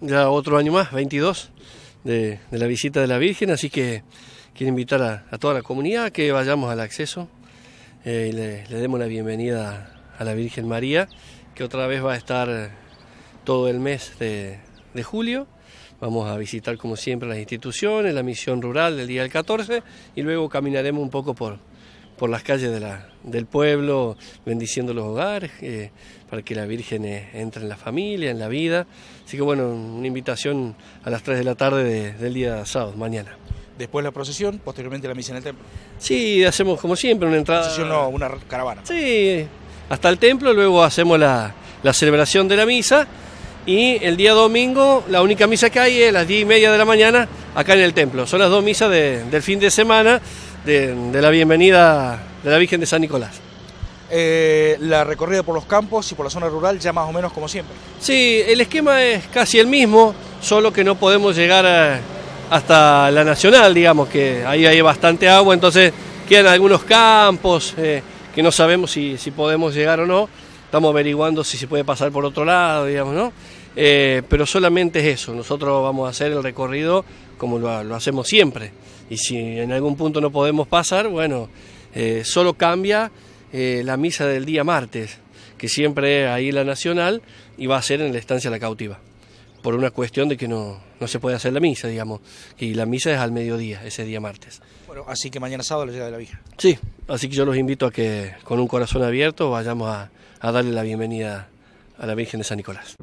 Ya otro año más, 22, de, la visita de la Virgen, así que quiero invitar a, toda la comunidad a que vayamos al acceso eh, y le, demos la bienvenida a, la Virgen María, que otra vez va a estar todo el mes de, de, julio. Vamos a visitar como siempre las instituciones, la misión rural del día del 14 y luego caminaremos un poco por, por las calles del pueblo, bendiciendo los hogares, eh, para que la Virgen eh, entre en la familia, en la vida. Así que bueno, una invitación a las 3 de la tarde del día sábado, mañana. Después la procesión, posteriormente la misa en el templo. Sí, hacemos como siempre una entrada. Procesión no, una caravana. Sí, hasta el templo, luego hacemos la, celebración de la misa y el día domingo la única misa que hay es a las 10 y media de la mañana acá en el templo. Son las dos misas de, del fin de semana de, la bienvenida de la Virgen de San Nicolás. Eh, la recorrida por los campos y por la zona rural ya más o menos como siempre. Sí, el esquema es casi el mismo, solo que no podemos llegar hasta la nacional, digamos, que ahí hay bastante agua, entonces quedan algunos campos eh, que no sabemos si, si podemos llegar o no, estamos averiguando si se puede pasar por otro lado, digamos, ¿no? Eh, pero solamente es eso, nosotros vamos a hacer el recorrido como lo, hacemos siempre. Y si en algún punto no podemos pasar, bueno, eh, solo cambia eh, la misa del día martes, que siempre es ahí la nacional y va a ser en la estancia La Cautiva, por una cuestión de que no, se puede hacer la misa, digamos, y la misa es al mediodía, ese día martes. Bueno, así que mañana sábado lo llega de la Vija. Sí, así que yo los invito a que con un corazón abierto vayamos a, a darle la bienvenida a la Virgen de San Nicolás.